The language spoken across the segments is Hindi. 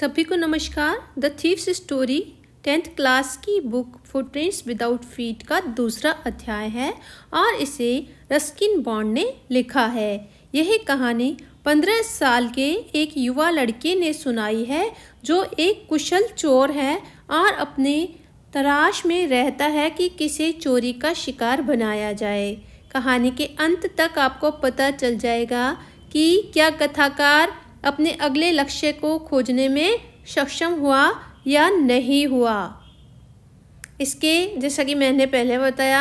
सभी को नमस्कार the thieves story tenth class की बुक फुटप्रिंट्स विदाउट फीट का दूसरा अध्याय है और इसे रस्किन बॉन्ड ने लिखा है यह कहानी पंद्रह साल के एक युवा लड़के ने सुनाई है जो एक कुशल चोर है और अपने तराश में रहता है कि किसे चोरी का शिकार बनाया जाए कहानी के अंत तक आपको पता चल जाएगा कि क्या कथाकार अपने अगले लक्ष्य को खोजने में सक्षम हुआ या नहीं हुआ इसके जैसा कि मैंने पहले बताया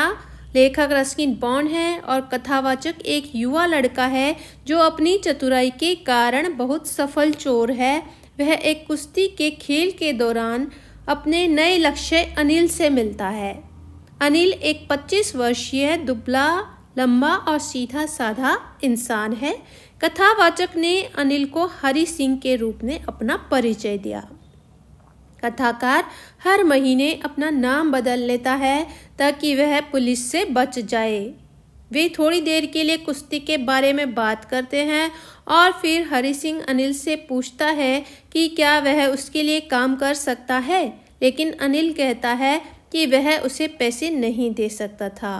लेखक रस्किन बॉन्ड है और कथावाचक एक युवा लड़का है जो अपनी चतुराई के कारण बहुत सफल चोर है वह एक कुश्ती के खेल के दौरान अपने नए लक्ष्य अनिल से मिलता है अनिल एक 25 वर्षीय दुबला लंबा और सीधा साधा इंसान है कथावाचक ने अनिल को हरि सिंह के रूप में अपना परिचय दिया कथाकार हर महीने अपना नाम बदल लेता है ताकि वह पुलिस से बच जाए वे थोड़ी देर के लिए कुश्ती के बारे में बात करते हैं और फिर हरि सिंह अनिल से पूछता है कि क्या वह उसके लिए काम कर सकता है लेकिन अनिल कहता है कि वह उसे पैसे नहीं दे सकता था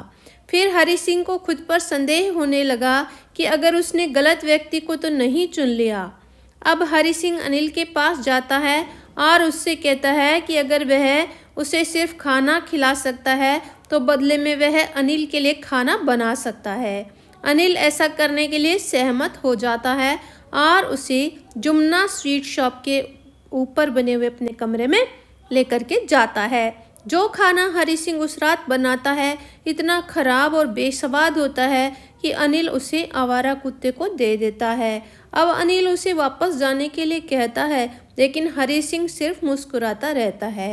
फिर हरी सिंह को खुद पर संदेह होने लगा कि अगर उसने गलत व्यक्ति को तो नहीं चुन लिया अब हरी सिंह अनिल के पास जाता है और उससे कहता है कि अगर वह उसे सिर्फ खाना खिला सकता है तो बदले में वह अनिल के लिए खाना बना सकता है अनिल ऐसा करने के लिए सहमत हो जाता है और उसे जुमना स्वीट शॉप के ऊपर बने हुए अपने कमरे में लेकर के जाता है जो खाना हरी सिंह उस रात बनाता है इतना खराब और बेस्वाद होता है कि अनिल उसे आवारा कुत्ते को दे देता है अब अनिल उसे वापस जाने के लिए कहता है लेकिन हरी सिंह सिर्फ मुस्कुराता रहता है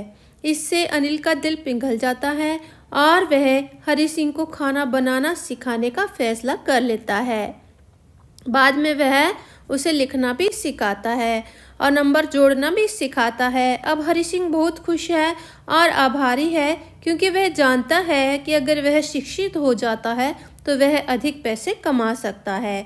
इससे अनिल का दिल पिघल जाता है और वह हरी सिंह को खाना बनाना सिखाने का फैसला कर लेता है बाद में वह उसे लिखना भी सिखाता है और नंबर जोड़ना भी सिखाता है अब हरी सिंह बहुत खुश है और आभारी है क्योंकि वह जानता है कि अगर वह शिक्षित हो जाता है तो वह अधिक पैसे कमा सकता है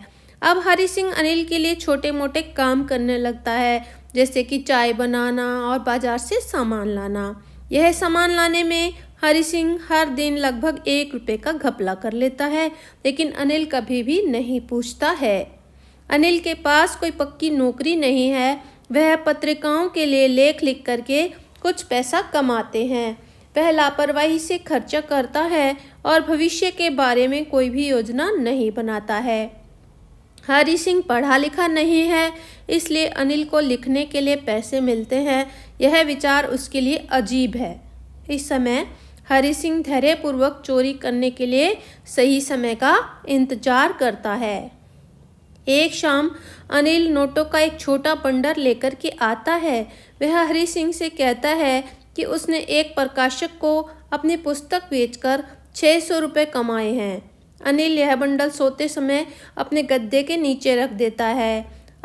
अब हरी सिंह अनिल के लिए छोटे मोटे काम करने लगता है जैसे कि चाय बनाना और बाजार से सामान लाना यह सामान लाने में हरी सिंह हर दिन लगभग एक रुपये का घपला कर लेता है लेकिन अनिल कभी भी नहीं पूछता है अनिल के पास कोई पक्की नौकरी नहीं है वह पत्रिकाओं के लिए लेख लिख करके कुछ पैसा कमाते हैं वह लापरवाही से खर्चा करता है और भविष्य के बारे में कोई भी योजना नहीं बनाता है हरि सिंह पढ़ा लिखा नहीं है इसलिए अनिल को लिखने के लिए पैसे मिलते हैं यह विचार उसके लिए अजीब है इस समय हरि सिंह धैर्यपूर्वक चोरी करने के लिए सही समय का इंतजार करता है एक शाम अनिल नोटों का एक छोटा पंडर लेकर के आता है वह हरि सिंह से कहता है कि उसने एक प्रकाशक को अपनी पुस्तक बेचकर छः सौ रुपये कमाए हैं अनिल यह बंडल सोते समय अपने गद्दे के नीचे रख देता है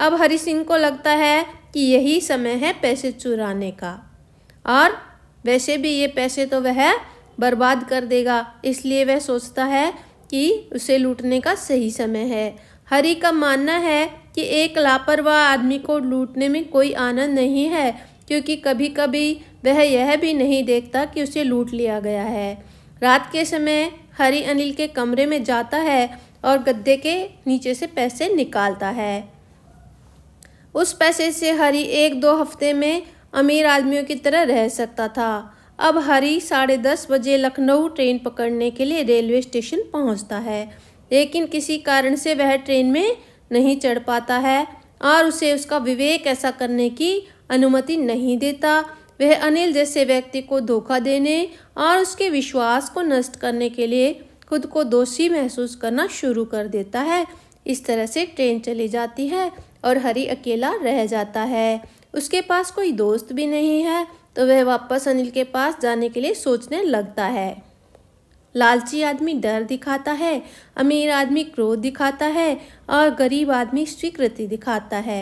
अब हरि सिंह को लगता है कि यही समय है पैसे चुराने का और वैसे भी ये पैसे तो वह बर्बाद कर देगा इसलिए वह सोचता है कि उसे लूटने का सही समय है हरी का मानना है कि एक लापरवाह आदमी को लूटने में कोई आनंद नहीं है क्योंकि कभी कभी वह यह भी नहीं देखता कि उसे लूट लिया गया है रात के समय हरी अनिल के कमरे में जाता है और गद्दे के नीचे से पैसे निकालता है उस पैसे से हरी एक दो हफ्ते में अमीर आदमियों की तरह रह सकता था अब हरी साढ़े दस बजे लखनऊ ट्रेन पकड़ने के लिए रेलवे स्टेशन पहुंचता है लेकिन किसी कारण से वह ट्रेन में नहीं चढ़ पाता है और उसे उसका विवेक ऐसा करने की अनुमति नहीं देता वह अनिल जैसे व्यक्ति को धोखा देने और उसके विश्वास को नष्ट करने के लिए खुद को दोषी महसूस करना शुरू कर देता है इस तरह से ट्रेन चली जाती है और हरी अकेला रह जाता है उसके पास कोई दोस्त भी नहीं है तो वह वापस अनिल के पास जाने के लिए सोचने लगता है लालची आदमी डर दिखाता है अमीर आदमी क्रोध दिखाता है और गरीब आदमी स्वीकृति दिखाता है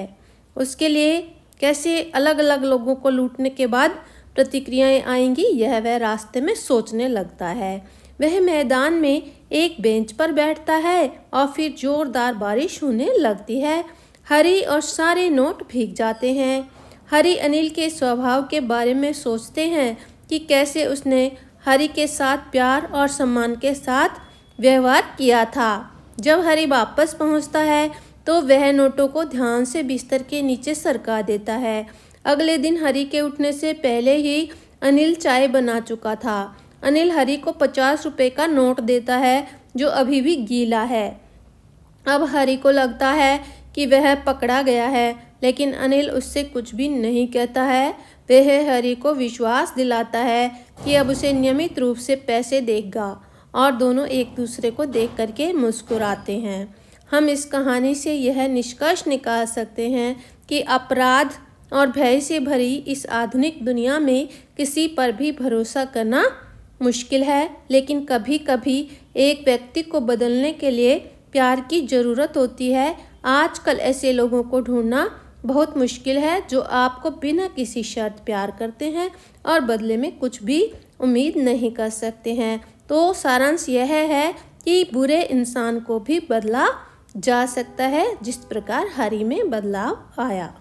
उसके लिए कैसे अलग अलग लोगों को लूटने के बाद प्रतिक्रियाएं आएंगी यह वह रास्ते में सोचने लगता है वह मैदान में एक बेंच पर बैठता है और फिर जोरदार बारिश होने लगती है हरी और सारे नोट भीग जाते हैं हरी अनिल के स्वभाव के बारे में सोचते हैं कि कैसे उसने हरि के साथ प्यार और सम्मान के साथ व्यवहार किया था जब हरि वापस पहुंचता है तो वह नोटों को ध्यान से बिस्तर के नीचे सरका देता है अगले दिन हरि के उठने से पहले ही अनिल चाय बना चुका था अनिल हरि को पचास रुपये का नोट देता है जो अभी भी गीला है अब हरि को लगता है कि वह पकड़ा गया है लेकिन अनिल उससे कुछ भी नहीं कहता है वह हरी को विश्वास दिलाता है कि अब उसे नियमित रूप से पैसे देगा और दोनों एक दूसरे को देख करके मुस्कुराते हैं हम इस कहानी से यह निष्कर्ष निकाल सकते हैं कि अपराध और भय से भरी इस आधुनिक दुनिया में किसी पर भी भरोसा करना मुश्किल है लेकिन कभी कभी एक व्यक्ति को बदलने के लिए प्यार की ज़रूरत होती है आजकल ऐसे लोगों को ढूंढना बहुत मुश्किल है जो आपको बिना किसी शर्त प्यार करते हैं और बदले में कुछ भी उम्मीद नहीं कर सकते हैं तो सारांश यह है कि बुरे इंसान को भी बदला जा सकता है जिस प्रकार हरी में बदलाव आया